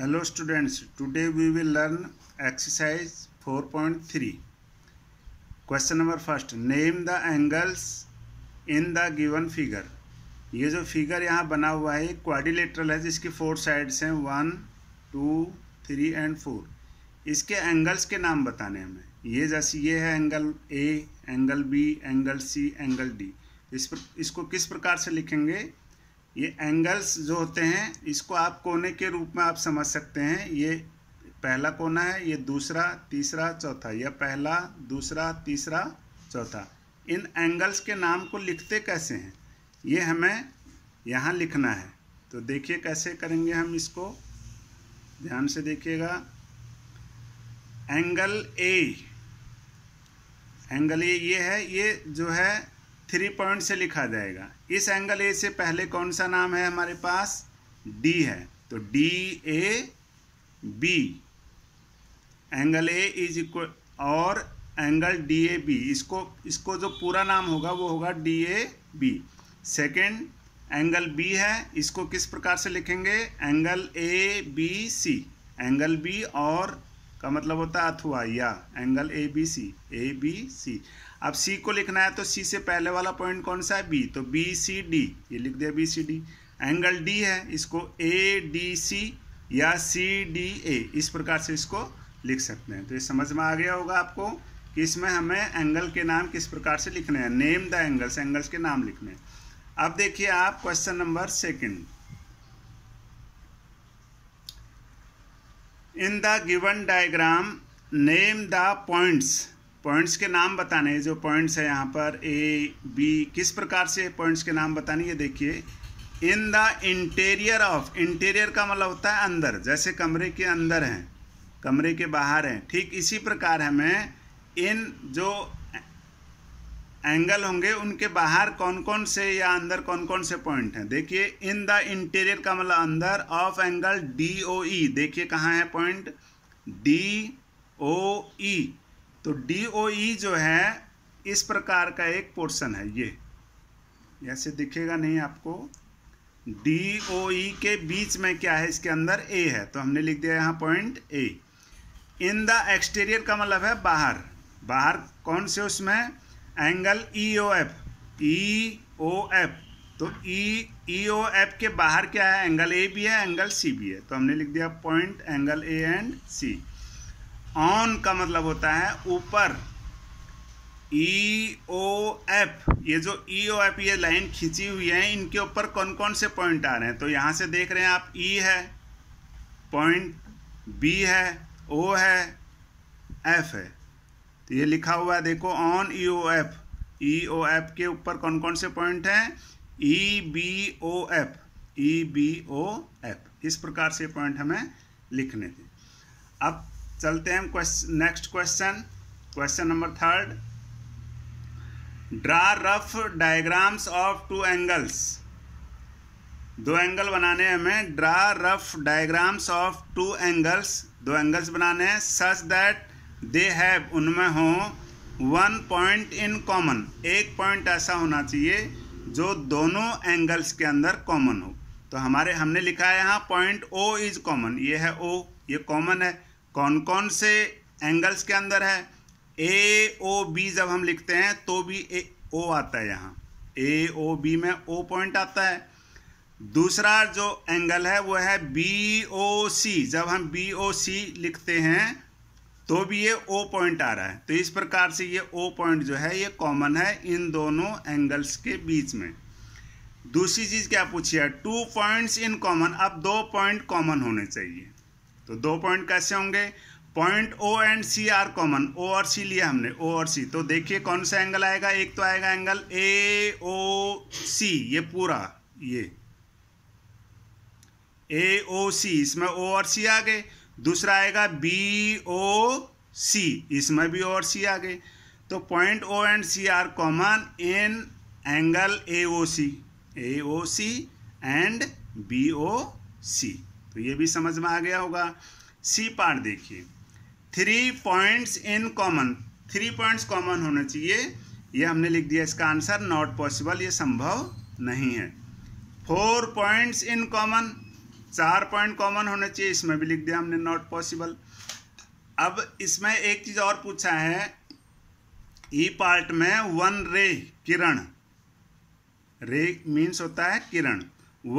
hello students today we will learn exercise 4.3 question number first name the angles in the given figure ये जो figure यहाँ बना हुआ है क्वाडिलेटरल है जिसकी फोर साइड्स हैं one two three and four इसके एंगल्स के नाम बताने हमें ये जैसे ये है angle A angle B angle C angle D इस पर इसको किस प्रकार से लिखेंगे ये एंगल्स जो होते हैं इसको आप कोने के रूप में आप समझ सकते हैं ये पहला कोना है ये दूसरा तीसरा चौथा यह पहला दूसरा तीसरा चौथा इन एंगल्स के नाम को लिखते कैसे हैं ये हमें यहाँ लिखना है तो देखिए कैसे करेंगे हम इसको ध्यान से देखिएगा एंगल ए एंगल ए ये है ये जो है थ्री पॉइंट से लिखा जाएगा इस एंगल ए से पहले कौन सा नाम है हमारे पास डी है तो D A B angle A is equal और एंगल डी ए बी इसको इसको जो पूरा नाम होगा वो होगा D A B second angle B है इसको किस प्रकार से लिखेंगे angle A B C angle B और का मतलब होता है अथवा या angle A B C A B C अब सी को लिखना है तो सी से पहले वाला पॉइंट कौन सा है बी तो बी सी डी ये लिख दिया B C D angle D है इसको ए डी सी या सी डी ए इस प्रकार से इसको लिख सकते हैं तो ये समझ में आ गया होगा आपको कि इसमें हमें एंगल के नाम किस प्रकार से लिखने हैं नेम द एंगल्स एंगल्स के नाम लिखने हैं अब देखिए आप question number second in the given diagram name the points points के नाम बताने जो पॉइंट्स है यहाँ पर ए बी किस प्रकार से पॉइंट्स के नाम बताने ये देखिए in the interior of interior का मतलब होता है अंदर जैसे कमरे के अंदर हैं कमरे के बाहर हैं ठीक इसी प्रकार हमें इन जो एंगल होंगे उनके बाहर कौन कौन से या अंदर कौन कौन से पॉइंट हैं देखिए इन द इंटीरियर का मतलब अंदर of angle D O E देखिए कहाँ है पॉइंट डी ओ ई तो डी ओ ई जो है इस प्रकार का एक पोर्शन है ये ऐसे दिखेगा नहीं आपको डी ओ ई के बीच में क्या है इसके अंदर ए है तो हमने लिख दिया यहाँ point A in the exterior का मतलब है बाहर बाहर कौन से उसमें angle E O F E O F तो ई ई ओ एफ के बाहर क्या है एंगल ए भी है एंगल सी भी है तो हमने लिख दिया point angle A and C on का मतलब होता है ऊपर ई ओ एफ ये जो ई ओ एफ ये लाइन खींची हुई है इनके ऊपर कौन कौन से पॉइंट आ रहे हैं तो यहाँ से देख रहे हैं आप ई e है पॉइंट बी है ओ है एफ है तो ये लिखा हुआ है देखो on E O F E O F के ऊपर कौन कौन से पॉइंट हैं E B O F E B O F इस प्रकार से पॉइंट हमें लिखने थे अब चलते हैं question next question question number third draw rough diagrams of two angles दो एंगल बनाने हमें draw rough diagrams of two angles दो एंगल्स बनाने हैं सच दैट दे हैव उनमें हो वन पॉइंट इन कॉमन एक पॉइंट ऐसा होना चाहिए जो दोनों एंगल्स के अंदर कॉमन हो तो हमारे हमने लिखा है यहाँ पॉइंट ओ इज कॉमन ये है ओ ये कॉमन है कौन कौन से एंगल्स के अंदर है ए ओ बी जब हम लिखते हैं तो भी ए ओ आता है यहाँ ए ओ बी में ओ पॉइंट आता है दूसरा जो एंगल है वो है बी ओ सी जब हम बी ओ सी लिखते हैं तो भी ये ओ पॉइंट आ रहा है तो इस प्रकार से ये ओ पॉइंट जो है ये कॉमन है इन दोनों एंगल्स के बीच में दूसरी चीज़ क्या पूछी है टू पॉइंट्स इन कॉमन अब दो पॉइंट कॉमन होने चाहिए तो दो पॉइंट कैसे होंगे point O and C are common O और सी लिया हमने ओ और सी तो देखिए कौन सा एंगल आएगा एक तो आएगा एंगल ए ओ सी ये पूरा ये ए ओ सी इसमें ओ और सी आ गए दूसरा आएगा बी ओ सी इसमें भी और सी आ गए तो point O and C are common in angle A O C A O C and B O C तो ये भी समझ में आ गया होगा सी पार्ट देखिए three points in common three points common होना चाहिए ये हमने लिख दिया इसका आंसर नॉट पॉसिबल ये संभव नहीं है फोर पॉइंट्स इन कॉमन चार पॉइंट कॉमन होने चाहिए इसमें भी लिख दिया हमने नॉट पॉसिबल अब इसमें एक चीज़ और पूछा है ई e पार्ट में वन रे किरण रे मीन्स होता है किरण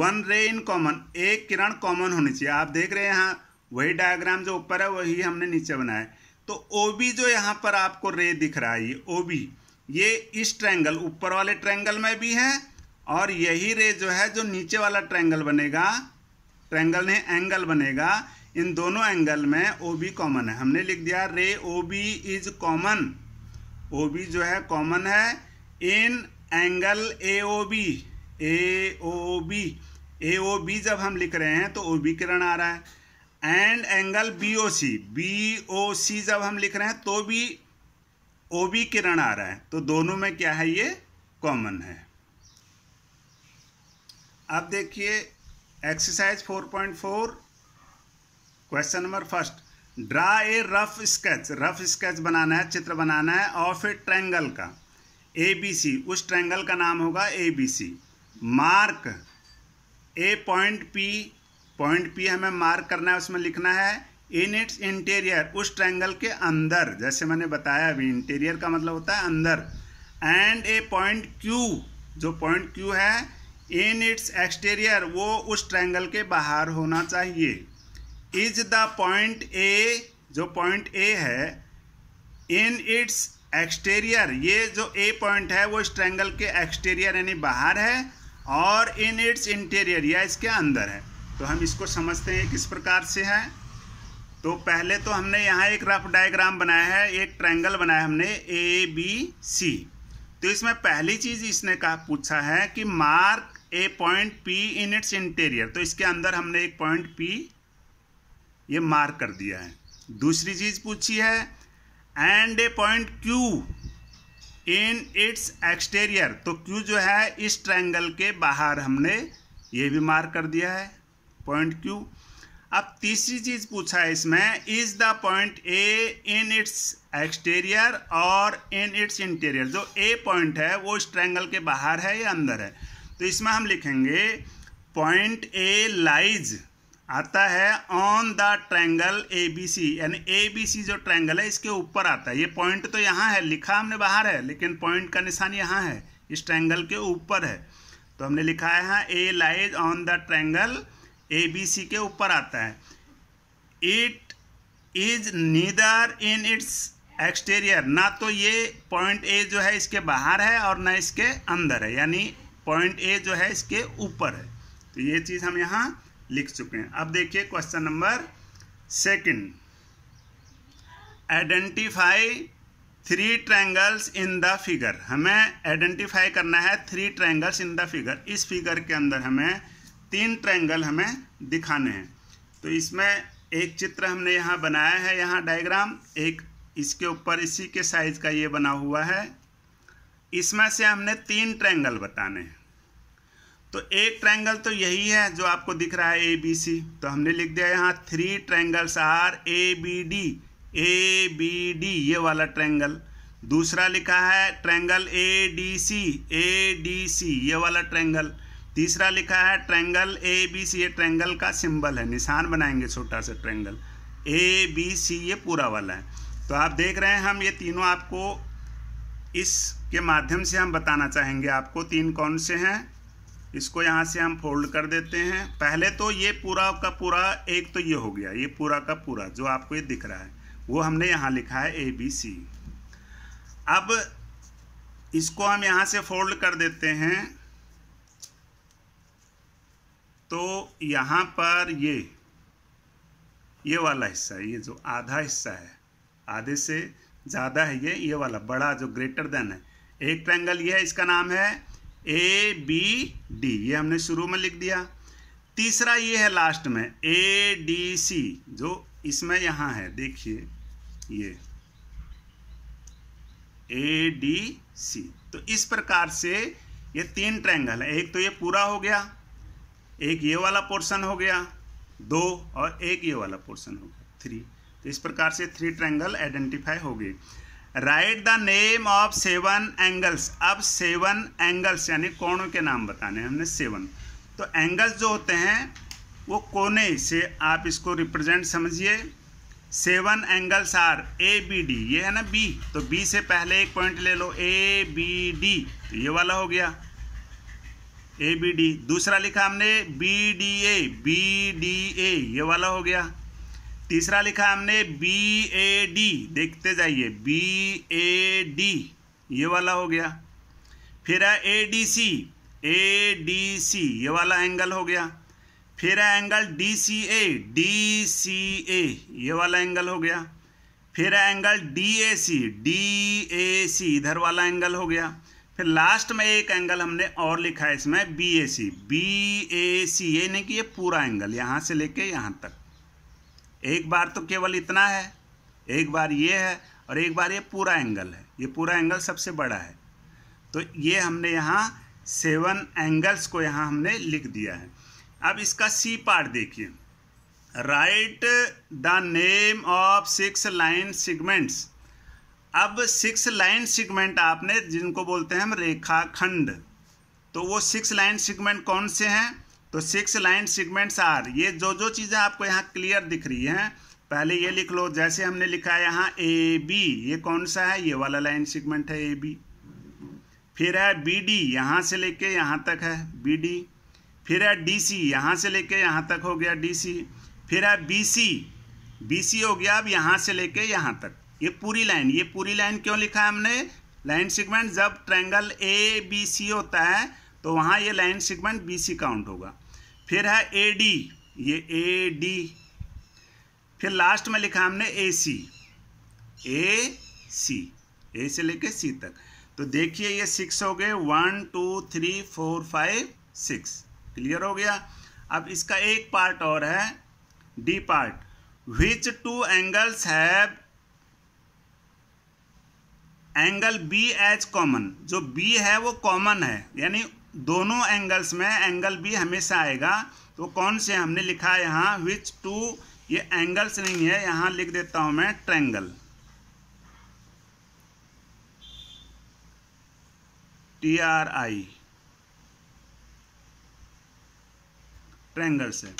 वन रे इन कॉमन एक किरण कॉमन होनी चाहिए आप देख रहे हैं यहाँ वही डायग्राम जो ऊपर है वही हमने नीचे बनाया है तो ओ बी जो यहाँ पर आपको रे दिख रहा है ये ओ बी ये इस ट्रैंगल ऊपर वाले ट्रैंगल में भी है और यही रे जो है जो नीचे वाला ट्रैंगल बनेगा ट्रैंगल ने एंगल बनेगा इन दोनों एंगल में ओ बी कॉमन है हमने लिख दिया ray O B is common O B जो है कॉमन है in angle A O B A O B A O B जब हम लिख रहे हैं तो ओ बी किरण आ रहा है and angle B O C B O C जब हम लिख रहे हैं तो भी ओ बी किरण आ रहा है तो दोनों में क्या है ये कॉमन है अब देखिए exercise 4.4 question number first draw a rough sketch rough sketch बनाना है चित्र बनाना है ऑफ ए ट्रैंगल का ए बी सी उस ट्रैंगल का नाम होगा A B C mark a point P point P हमें मार्क करना है उसमें लिखना है इन इट्स इंटीरियर उस ट्रैंगल के अंदर जैसे मैंने बताया अभी इंटीरियर का मतलब होता है अंदर एंड ए पॉइंट क्यू जो पॉइंट क्यू है इन इट्स एक्सटीरियर वो उस ट्रायंगल के बाहर होना चाहिए इज द पॉइंट ए जो पॉइंट ए है इन इट्स एक्सटीरियर ये जो ए पॉइंट है वो इस ट्रायंगल के एक्सटीरियर यानी बाहर है और इन इट्स इंटीरियर या इसके अंदर है तो हम इसको समझते हैं किस प्रकार से है तो पहले तो हमने यहाँ एक रफ डायग्राम बनाया है एक ट्रायंगल बनाया हमने ए बी सी तो इसमें पहली चीज़ इसने कहा पूछा है कि mark a point P in its interior तो इसके अंदर हमने एक पॉइंट पी ये मार्क कर दिया है दूसरी चीज पूछी है and a point Q in its exterior तो क्यू जो है इस ट्रैंगल के बाहर हमने ये भी मार्क कर दिया है पॉइंट क्यू अब तीसरी चीज पूछा है इसमें is the point A in its exterior और इन इट्स इंटीरियर जो ए पॉइंट है वो इस ट्रैंगल के बाहर है या अंदर है तो इसमें हम लिखेंगे पॉइंट ए लाइज आता है on the triangle A B C यानी ए बी सी जो ट्रैंगल है इसके ऊपर आता है ये पॉइंट तो यहाँ है लिखा हमने बाहर है लेकिन पॉइंट का निशान यहाँ है इस ट्रैंगल के ऊपर है तो हमने लिखा है यहाँ A lies on the triangle A B C के ऊपर आता है it is neither in its exterior ना तो ये पॉइंट ए जो है इसके बाहर है और ना इसके अंदर है यानी पॉइंट ए जो है इसके ऊपर है तो ये चीज़ हम यहाँ लिख चुके हैं अब देखिए question number second identify three triangles in the figure हमें आइडेंटिफाई करना है three triangles in the figure इस फिगर के अंदर हमें तीन ट्रायंगल हमें दिखाने हैं तो इसमें एक चित्र हमने यहाँ बनाया है यहाँ डायग्राम एक इसके ऊपर इसी के साइज का ये बना हुआ है इसमें से हमने तीन ट्रायंगल बताने हैं तो एक ट्रैंगल तो यही है जो आपको दिख रहा है ए बी सी तो हमने लिख दिया यहाँ three triangles are A B D A B D ये वाला ट्रायंगल दूसरा लिखा है triangle A D C A D C ये वाला ट्रायंगल तीसरा लिखा है ट्रायंगल ए बी सी ये ट्रायंगल का सिंबल है निशान बनाएंगे छोटा सा ट्रायंगल ए बी सी ये पूरा वाला है तो आप देख रहे हैं हम ये तीनों आपको इस के माध्यम से हम बताना चाहेंगे आपको तीन कौन से हैं इसको यहाँ से हम फोल्ड कर देते हैं पहले तो ये पूरा का पूरा एक तो ये हो गया ये पूरा का पूरा जो आपको ये दिख रहा है वो हमने यहाँ लिखा है ए बी सी अब इसको हम यहाँ से फोल्ड कर देते हैं तो यहाँ पर ये ये वाला हिस्सा है ये जो आधा हिस्सा है आधे से ज़्यादा है ये ये वाला बड़ा जो ग्रेटर देन है एक ट्रायंगल ये है इसका नाम है ए बी डी ये हमने शुरू में लिख दिया तीसरा ये है लास्ट में ए डी सी जो इसमें यहाँ है देखिए ये ए डी सी तो इस प्रकार से ये तीन ट्रायंगल है एक तो ये पूरा हो गया एक ये वाला पोर्शन हो गया दो और एक ये वाला पोर्शन हो गया थ्री तो इस प्रकार से थ्री ट्रायंगल आइडेंटिफाई हो गए write the name of seven angles अब सेवन एंगल्स यानी कोणों के नाम बताने हैं हमने सेवन तो एंगल्स जो होते हैं वो कोने से आप इसको रिप्रेजेंट समझिए seven angles are A B D ये है ना बी तो बी से पहले एक पॉइंट ले लो ए बी डी तो ये वाला हो गया ए बी डी दूसरा लिखा हमने B D A B D A ये वाला हो गया तीसरा लिखा हमने बी ए डी देखते जाइए बी ए डी ये वाला हो गया फिर है ए D C A D C ये वाला एंगल हो गया फिर है angle D C A D C A ये वाला एंगल हो गया फिर है angle D A C D A C इधर वाला एंगल हो गया फिर लास्ट में एक एंगल हमने और लिखा है इसमें बी ए सी बी ए सी ये नहीं कि ये पूरा एंगल यहाँ से लेके यहाँ तक एक बार तो केवल इतना है एक बार ये है और एक बार ये पूरा एंगल है ये पूरा एंगल सबसे बड़ा है तो ये हमने यहाँ सेवन एंगल्स को यहाँ हमने लिख दिया है अब इसका सी पार्ट देखिए write the name of six line segments अब सिक्स लाइन सिगमेंट आपने जिनको बोलते हैं हम रेखाखंड तो वो सिक्स लाइन सिगमेंट कौन से हैं तो सिक्स लाइन सेगमेंट्स आर ये जो जो चीज़ें आपको यहाँ क्लियर दिख रही हैं पहले ये लिख लो जैसे हमने लिखा है यहाँ ए बी ये कौन सा है ये वाला लाइन सिगमेंट है ए बी फिर है बी डी यहाँ से लेके यहाँ तक है बी डी फिर है डी सी यहाँ से लेके यहाँ तक हो गया डी सी फिर है बी सी बी सी हो गया अब यहाँ से लेके यहाँ तक ये पूरी लाइन ये पूरी लाइन क्यों लिखा है हमने लाइन सिगमेंट जब ट्रैंगल ए बी सी होता है तो वहाँ ये line segment B C count होगा फिर है ए डी ये ए डी फिर लास्ट में लिखा हमने ए सी ए सी ए से लेके सी तक तो देखिए ये सिक्स हो गए one two three four five six clear हो गया अब इसका एक पार्ट और है D part which two angles have angle B as common जो बी है वो कॉमन है यानी दोनों एंगल्स में एंगल भी हमेशा आएगा तो कौन से हमने लिखा है यहाँ विच टू ये एंगल्स नहीं है यहाँ लिख देता हूँ मैं triangle T R I triangles है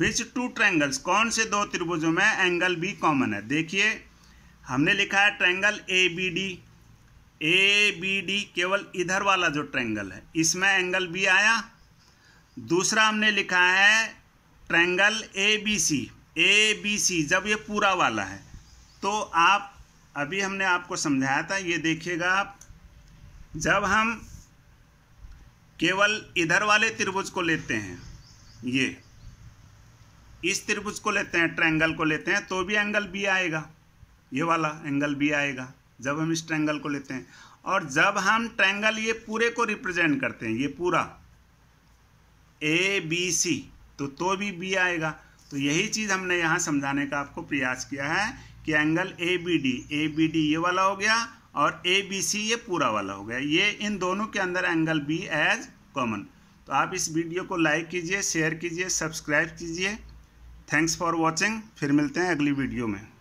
विच टू ट्रैंगल्स कौन से दो त्रिभुजों में एंगल बी कॉमन है देखिए हमने लिखा है triangle A B D A B D केवल इधर वाला जो ट्रैंगल है इसमें एंगल बी आया दूसरा हमने लिखा है triangle A B C A B C जब ये पूरा वाला है तो आप अभी हमने आपको समझाया था ये देखिएगा आप जब हम केवल इधर वाले त्रिभुज को लेते हैं ये इस त्रिभुज को लेते हैं ट्रैंगल को लेते हैं तो भी एंगल बी आएगा ये वाला एंगल बी आएगा जब हम इस ट्रैंगल को लेते हैं और जब हम ट्रैंगल ये पूरे को रिप्रेजेंट करते हैं ये पूरा ए बी सी तो तो भी बी आएगा तो यही चीज़ हमने यहाँ समझाने का आपको प्रयास किया है कि angle A B D A B D ये वाला हो गया और ए बी सी ये पूरा वाला हो गया ये इन दोनों के अंदर एंगल बी एज कॉमन तो आप इस वीडियो को लाइक कीजिए शेयर कीजिए सब्सक्राइब कीजिए थैंक्स फॉर वॉचिंग फिर मिलते हैं अगली वीडियो में